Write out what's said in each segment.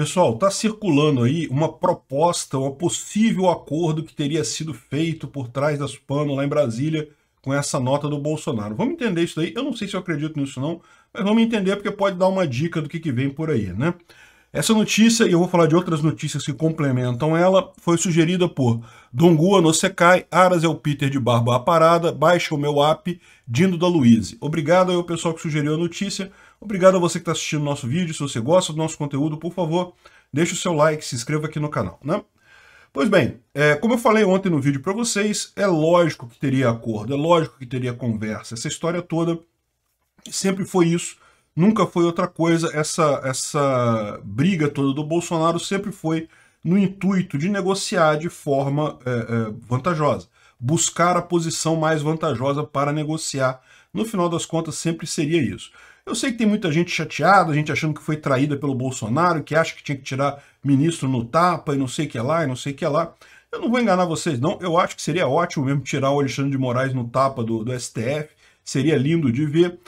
Pessoal, está circulando aí uma proposta, um possível acordo que teria sido feito por trás das pano lá em Brasília com essa nota do Bolsonaro. Vamos entender isso daí. Eu não sei se eu acredito nisso não, mas vamos entender porque pode dar uma dica do que, que vem por aí, né? Essa notícia, e eu vou falar de outras notícias que complementam ela, foi sugerida por Dongua no Sekai, Aras é o Peter de Barba a Parada, Baixa o Meu App, Dindo da Luiz. Obrigado ao pessoal que sugeriu a notícia, obrigado a você que está assistindo nosso vídeo, se você gosta do nosso conteúdo, por favor, deixe o seu like, se inscreva aqui no canal, né? Pois bem, é, como eu falei ontem no vídeo para vocês, é lógico que teria acordo, é lógico que teria conversa, essa história toda sempre foi isso, nunca foi outra coisa. Essa, essa briga toda do Bolsonaro sempre foi no intuito de negociar de forma é, é, vantajosa, buscar a posição mais vantajosa para negociar. No final das contas, sempre seria isso. Eu sei que tem muita gente chateada, gente achando que foi traída pelo Bolsonaro, que acha que tinha que tirar ministro no tapa e não sei o que lá, e não sei o que lá. Eu não vou enganar vocês, não. Eu acho que seria ótimo mesmo tirar o Alexandre de Moraes no tapa do, do STF. Seria lindo de ver.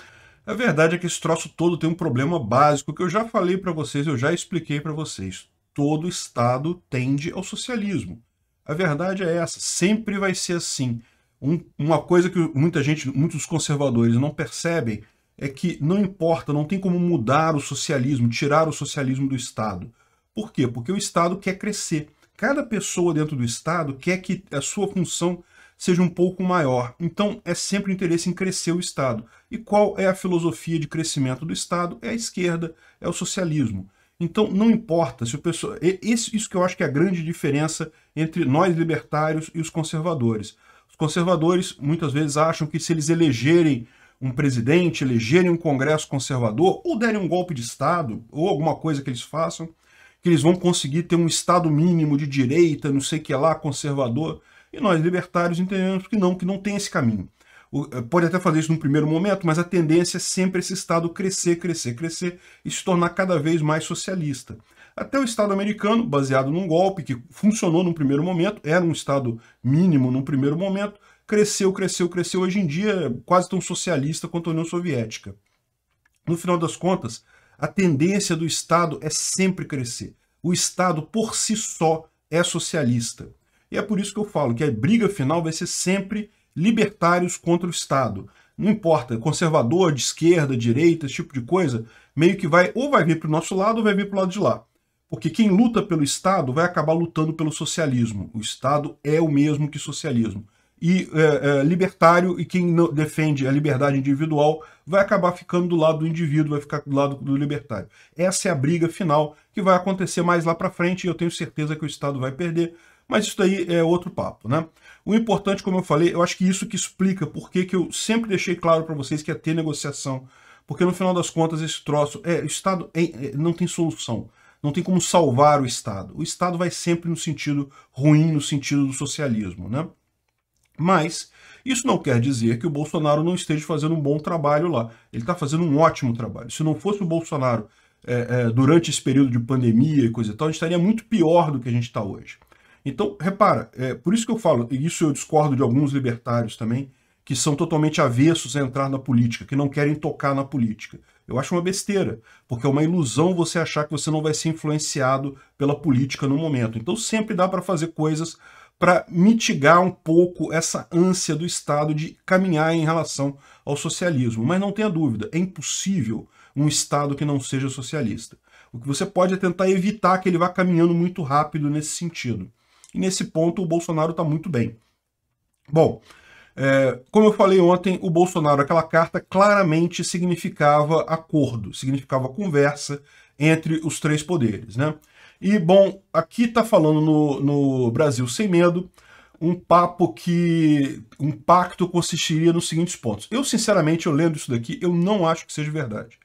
A verdade é que esse troço todo tem um problema básico que eu já falei para vocês, eu já expliquei para vocês. Todo Estado tende ao socialismo. A verdade é essa, sempre vai ser assim. Um, uma coisa que muita gente, muitos conservadores não percebem é que não importa, não tem como mudar o socialismo, tirar o socialismo do Estado. Por quê? Porque o Estado quer crescer. Cada pessoa dentro do Estado quer que a sua função seja um pouco maior. Então, é sempre interesse em crescer o Estado. E qual é a filosofia de crescimento do Estado? É a esquerda, é o socialismo. Então, não importa se o pessoal. Isso, que eu acho que é a grande diferença entre nós libertários e os conservadores. Os conservadores muitas vezes acham que se eles elegerem um presidente, elegerem um congresso conservador, ou derem um golpe de Estado, ou alguma coisa que eles façam, que eles vão conseguir ter um Estado mínimo de direita, não sei o que lá, conservador. E nós, libertários, entendemos que não, que não tem esse caminho. O, eh, pode até fazer isso num primeiro momento, mas a tendência é sempre esse Estado crescer, crescer, crescer e se tornar cada vez mais socialista. Até o Estado americano, baseado num golpe que funcionou num primeiro momento, era um Estado mínimo num primeiro momento, cresceu, cresceu, cresceu. Hoje em dia quase tão socialista quanto a União Soviética. No final das contas, a tendência do Estado é sempre crescer. O Estado por si só é socialista. E é por isso que eu falo que a briga final vai ser sempre libertários contra o Estado. Não importa, conservador, de esquerda, direita, esse tipo de coisa, meio que vai ou vai vir para o nosso lado ou vai vir para o lado de lá. Porque quem luta pelo Estado vai acabar lutando pelo socialismo. O Estado é o mesmo que socialismo. E é, é, libertário e quem defende a liberdade individual vai acabar ficando do lado do indivíduo, vai ficar do lado do libertário. Essa é a briga final que vai acontecer mais lá para frente e eu tenho certeza que o Estado vai perder, mas isso daí é outro papo, né? O importante, como eu falei, eu acho que isso que explica por que eu sempre deixei claro para vocês que ia é ter negociação. Porque no final das contas, esse troço, é, o Estado é, é, não tem solução. Não tem como salvar o Estado. O Estado vai sempre no sentido ruim, no sentido do socialismo, né? Mas isso não quer dizer que o Bolsonaro não esteja fazendo um bom trabalho lá. Ele está fazendo um ótimo trabalho. Se não fosse o Bolsonaro é, é, durante esse período de pandemia e coisa e tal, a gente estaria muito pior do que a gente está hoje. Então, repara, é por isso que eu falo, e isso eu discordo de alguns libertários também, que são totalmente avessos a entrar na política, que não querem tocar na política. Eu acho uma besteira, porque é uma ilusão você achar que você não vai ser influenciado pela política no momento. Então sempre dá para fazer coisas para mitigar um pouco essa ânsia do Estado de caminhar em relação ao socialismo. Mas não tenha dúvida, é impossível um Estado que não seja socialista. O que você pode é tentar evitar que ele vá caminhando muito rápido nesse sentido. E nesse ponto o Bolsonaro está muito bem. Bom, é, como eu falei ontem, o Bolsonaro, aquela carta claramente significava acordo, significava conversa entre os três poderes, né? E, bom, aqui está falando no, no Brasil Sem Medo, um papo que um pacto consistiria nos seguintes pontos. Eu, sinceramente, eu lendo isso daqui, eu não acho que seja verdade.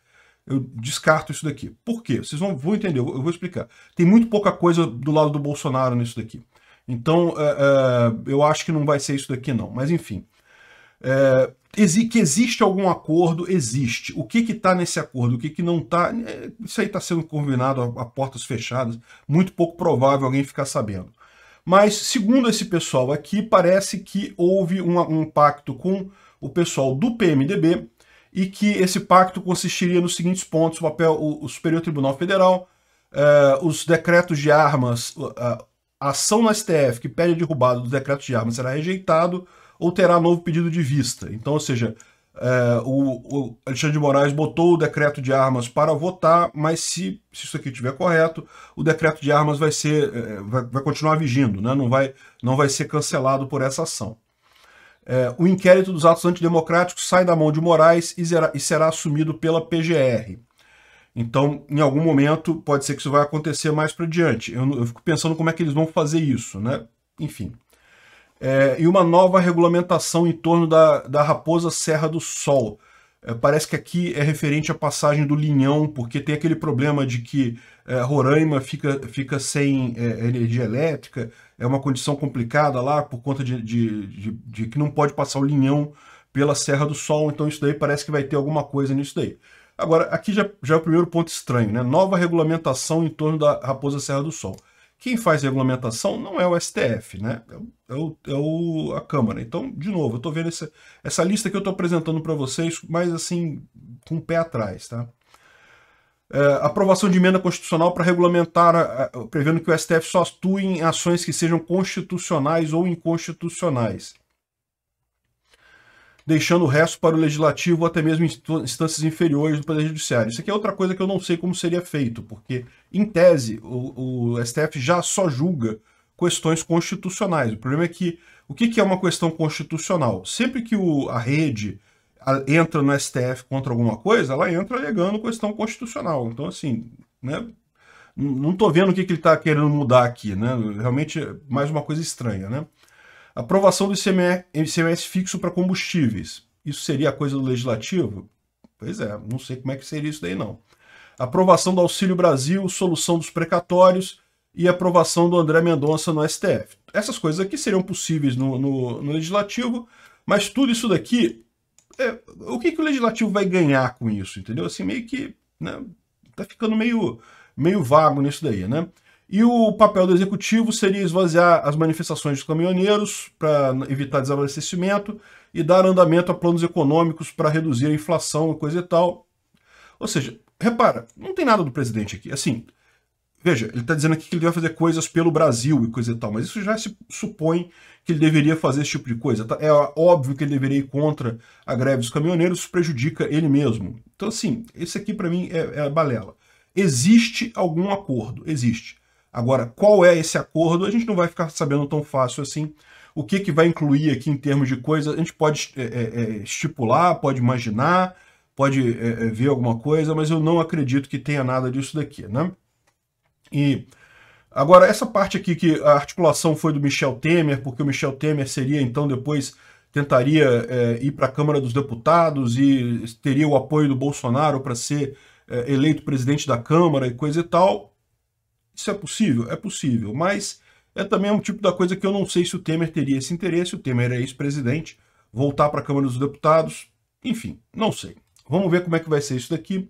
Eu descarto isso daqui. Por quê? Vocês vão, vão entender, eu vou explicar. Tem muito pouca coisa do lado do Bolsonaro nisso daqui. Então, é, é, eu acho que não vai ser isso daqui, não. Mas, enfim. É, que existe algum acordo, existe. O que está nesse acordo, o que, que não está, isso aí está sendo combinado a, a, portas fechadas, muito pouco provável alguém ficar sabendo. Mas, segundo esse pessoal aqui, parece que houve um, um pacto com o pessoal do PMDB e que esse pacto consistiria nos seguintes pontos: o papel, o, o Superior Tribunal Federal, os decretos de armas, uh, uh, a ação no STF que pede a derrubada do decreto de armas será rejeitado ou terá novo pedido de vista. Então, ou seja, é, o, o, Alexandre de Moraes botou o decreto de armas para votar, mas se, se isso aqui estiver correto, o decreto de armas vai ser é, vai, vai, continuar vigindo, né? não, vai, não vai ser cancelado por essa ação. É, o inquérito dos atos antidemocráticos sai da mão de Moraes e será, e será assumido pela PGR. Então, em algum momento, pode ser que isso vai acontecer mais para diante. Eu, eu, fico pensando como é que eles vão fazer isso, né? Enfim. É, e uma nova regulamentação em torno da, da raposa Serra do Sol. É, parece que aqui é referente à passagem do linhão, porque tem aquele problema de que é, Roraima fica, fica sem é, energia elétrica, é uma condição complicada lá por conta de, de, de, de que não pode passar o linhão pela Serra do Sol, então isso daí parece que vai ter alguma coisa nisso daí. Agora, aqui já, já é o primeiro ponto estranho, né? Nova regulamentação em torno da Raposa Serra do Sol. Quem faz regulamentação não é o STF, né? É, é, o, é o a Câmara. Então, de novo, eu estou vendo essa, essa lista que eu estou apresentando para vocês, mas assim, com o pé atrás, tá? É, aprovação de emenda constitucional para regulamentar, a, a, prevendo que o STF só atue em ações que sejam constitucionais ou inconstitucionais deixando o resto para o legislativo ou até mesmo instâncias inferiores do Poder Judiciário. Isso aqui é outra coisa que eu não sei como seria feito, porque, em tese, o, o STF já só julga questões constitucionais. O problema é que o que, que é uma questão constitucional? Sempre que o, a rede a, entra no STF contra alguma coisa, ela entra alegando questão constitucional. Então, assim, né? Não estou vendo o que, que ele está querendo mudar aqui, né? Realmente, é mais uma coisa estranha, né? Aprovação do ICMS fixo para combustíveis. Isso seria a coisa do legislativo? Pois é, não sei como é que seria isso daí não. Aprovação do Auxílio Brasil, solução dos precatórios e aprovação do André Mendonça no STF. Essas coisas aqui seriam possíveis no, no, no legislativo, mas tudo isso daqui, é, o que, que o legislativo vai ganhar com isso, entendeu? Assim, meio que, né, tá ficando meio, meio vago nisso daí, né? E o papel do executivo seria esvaziar as manifestações dos caminhoneiros para evitar desabastecimento e dar andamento a planos econômicos para reduzir a inflação e coisa e tal. Ou seja, repara, não tem nada do presidente aqui. Assim, veja, ele está dizendo aqui que ele vai fazer coisas pelo Brasil e coisa e tal, mas isso já se supõe que ele deveria fazer esse tipo de coisa. Tá? É óbvio que ele deveria ir contra a greve dos caminhoneiros, isso prejudica ele mesmo. Então, assim, esse aqui para mim é, é balela. Existe algum acordo, existe. Agora, qual é esse acordo? A gente não vai ficar sabendo tão fácil assim. O que, que vai incluir aqui em termos de coisa? A gente pode é, é, é estipular, pode imaginar, pode é, é, ver alguma coisa, mas eu não acredito que tenha nada disso daqui, né? E agora, essa parte aqui que a articulação foi do Michel Temer, porque o Michel Temer seria então depois tentaria é, ir para a Câmara dos Deputados e teria o apoio do Bolsonaro para ser é, eleito presidente da Câmara e coisa e tal. Isso é possível? É possível, mas é também um tipo da coisa que eu não sei se o Temer teria esse interesse, o Temer é ex-presidente, voltar para a Câmara dos Deputados, enfim, não sei. Vamos ver como é que vai ser isso daqui.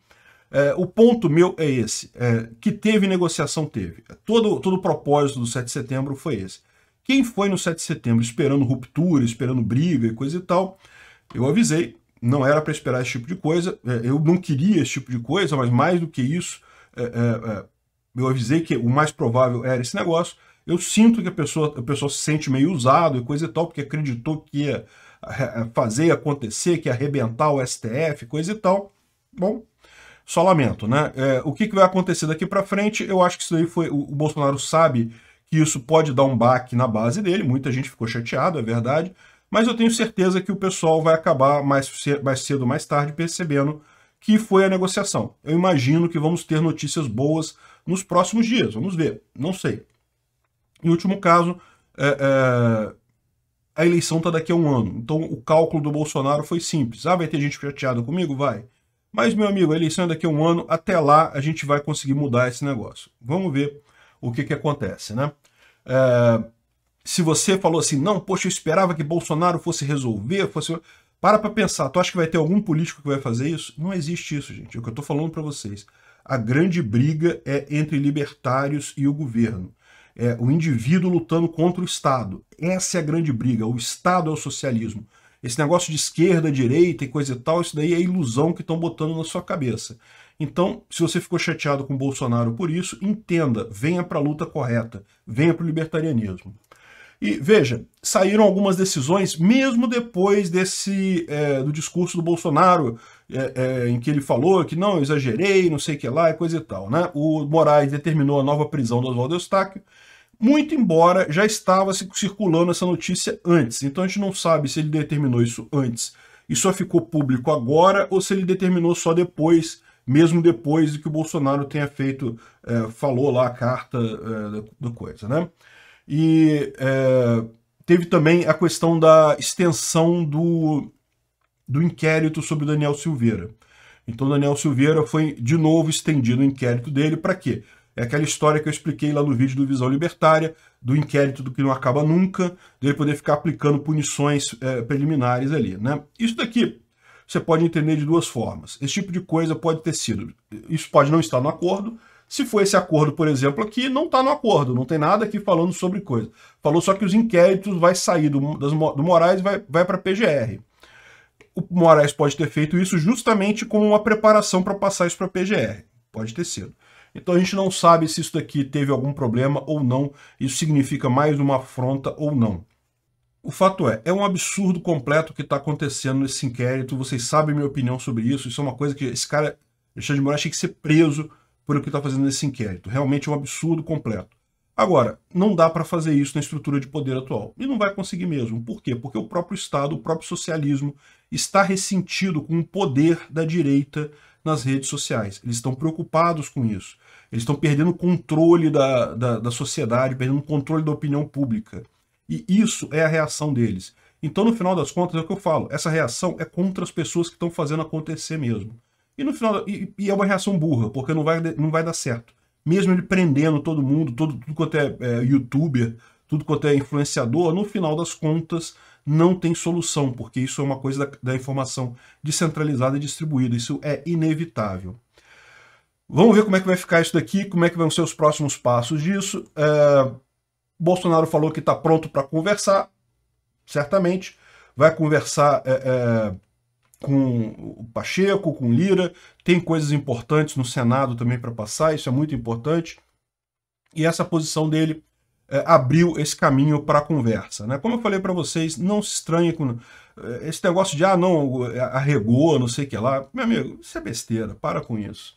É, o ponto meu é esse, é, que teve negociação, teve. Todo, todo o propósito do 7 de setembro foi esse. Quem foi no 7 de setembro esperando ruptura, esperando briga e coisa e tal, eu avisei, não era para esperar esse tipo de coisa, é, eu não queria esse tipo de coisa, mas mais do que isso, é, é, é eu avisei que o mais provável era esse negócio, eu sinto que a pessoa, a pessoa se sente meio usado e coisa e tal, porque acreditou que ia é, é, fazer acontecer, que ia arrebentar o STF, coisa e tal. Bom, só lamento, né? É, o que, que, vai acontecer daqui para frente? Eu acho que isso daí foi. O, o, Bolsonaro sabe que isso pode dar um baque na base dele, muita gente ficou chateado, é verdade, mas eu tenho certeza que o pessoal vai acabar mais, mais cedo ou mais tarde percebendo que foi a negociação. Eu imagino que vamos ter notícias boas nos próximos dias, vamos ver, não sei. Em último caso, é, é, a eleição está daqui a um ano, então o cálculo do Bolsonaro foi simples. Ah, vai ter gente chateada comigo? Vai. Mas, meu amigo, a eleição é daqui a um ano, até lá a gente vai conseguir mudar esse negócio. Vamos ver o que, que acontece, né? É, se você falou assim, não, poxa, eu esperava que Bolsonaro fosse resolver, fosse... Para para pensar, tu acha que vai ter algum político que vai fazer isso? Não existe isso, gente. É o que eu tô falando para vocês. A grande briga é entre libertários e o governo. É o indivíduo lutando contra o Estado. Essa é a grande briga. O Estado é o socialismo. Esse negócio de esquerda, direita e coisa e tal, isso daí é ilusão que estão botando na sua cabeça. Então, se você ficou chateado com Bolsonaro por isso, entenda, venha para a luta correta, venha para o libertarianismo. E veja, saíram algumas decisões, mesmo depois desse é, do discurso do Bolsonaro, é, é, em que ele falou que não, eu exagerei, não sei o que lá, e coisa e tal. Né? O Moraes determinou a nova prisão do Oswaldo Eustáquio, muito embora já estava circulando essa notícia antes. Então a gente não sabe se ele determinou isso antes e só ficou público agora ou se ele determinou só depois mesmo depois de que o Bolsonaro tenha feito, é, falou lá a carta é, da coisa, né? E é, teve também a questão da extensão do, do inquérito sobre Daniel Silveira. Então, Daniel Silveira foi de novo estendido o inquérito dele. Para quê? É aquela história que eu expliquei lá no vídeo do Visão Libertária, do inquérito do que não acaba nunca, dele poder ficar aplicando punições é, preliminares ali. Né? Isso daqui você pode entender de duas formas. Esse tipo de coisa pode ter sido. Isso pode não estar no acordo, se for esse acordo, por exemplo, aqui não está no acordo, não tem nada aqui falando sobre coisa. Falou só que os inquéritos vai sair do, das, do Moraes vai, vai para a PGR. O Moraes pode ter feito isso justamente como uma preparação para passar isso para a PGR. Pode ter sido. Então a gente não sabe se isso daqui teve algum problema ou não, isso significa mais uma afronta ou não. O fato é, é um absurdo completo o que está acontecendo nesse inquérito, vocês sabem minha opinião sobre isso, isso é uma coisa que esse cara, Alexandre de Moraes, tinha que ser preso por o que está fazendo nesse inquérito. Realmente é um absurdo completo. Agora, não dá para fazer isso na estrutura de poder atual. E não vai conseguir mesmo. Por quê? Porque o próprio Estado, o próprio socialismo, está ressentido com o poder da direita nas redes sociais. Eles estão preocupados com isso. Eles estão perdendo o controle da, da, da sociedade, perdendo o controle da opinião pública. E isso é a reação deles. Então, no final das contas, é o que eu falo. Essa reação é contra as pessoas que estão fazendo acontecer mesmo. E no final e, e, é uma reação burra, porque não vai, não vai dar certo. Mesmo ele prendendo todo mundo, todo, tudo quanto é, é youtuber, tudo quanto é influenciador, no final das contas não tem solução, porque isso é uma coisa da, da informação descentralizada e distribuída. Isso é inevitável. Vamos ver como é que vai ficar isso daqui, como é que vão ser os próximos passos disso. É, Bolsonaro falou que está pronto para conversar, certamente. Vai conversar é, é, com o Pacheco, com Lira, tem coisas importantes no Senado também para passar, isso é muito importante. E essa posição dele é, abriu esse caminho para a conversa. Né? Como eu falei para vocês, não se estranhe com é, esse negócio de ah, não, é, arregou, não sei o que lá. Meu amigo, isso é besteira, para com isso.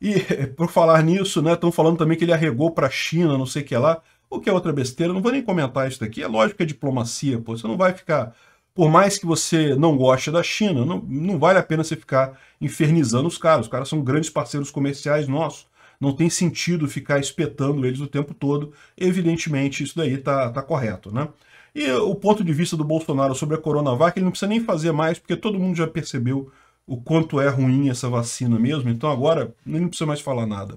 E por falar nisso, né, estão falando também que ele arregou para a China, não sei o que lá. O que é outra besteira, não vou nem comentar isso daqui. É lógico que é diplomacia, pô. Você não vai ficar por mais que você não goste da China, não, não vale a pena você ficar infernizando os caras. Os caras são grandes parceiros comerciais nossos. Não tem sentido ficar espetando eles o tempo todo. Evidentemente, isso daí tá, tá correto, né? E o ponto de vista do Bolsonaro sobre a Coronavac, ele não precisa nem fazer mais, porque todo mundo já percebeu o quanto é ruim essa vacina mesmo. Então agora, ele não precisa mais falar nada.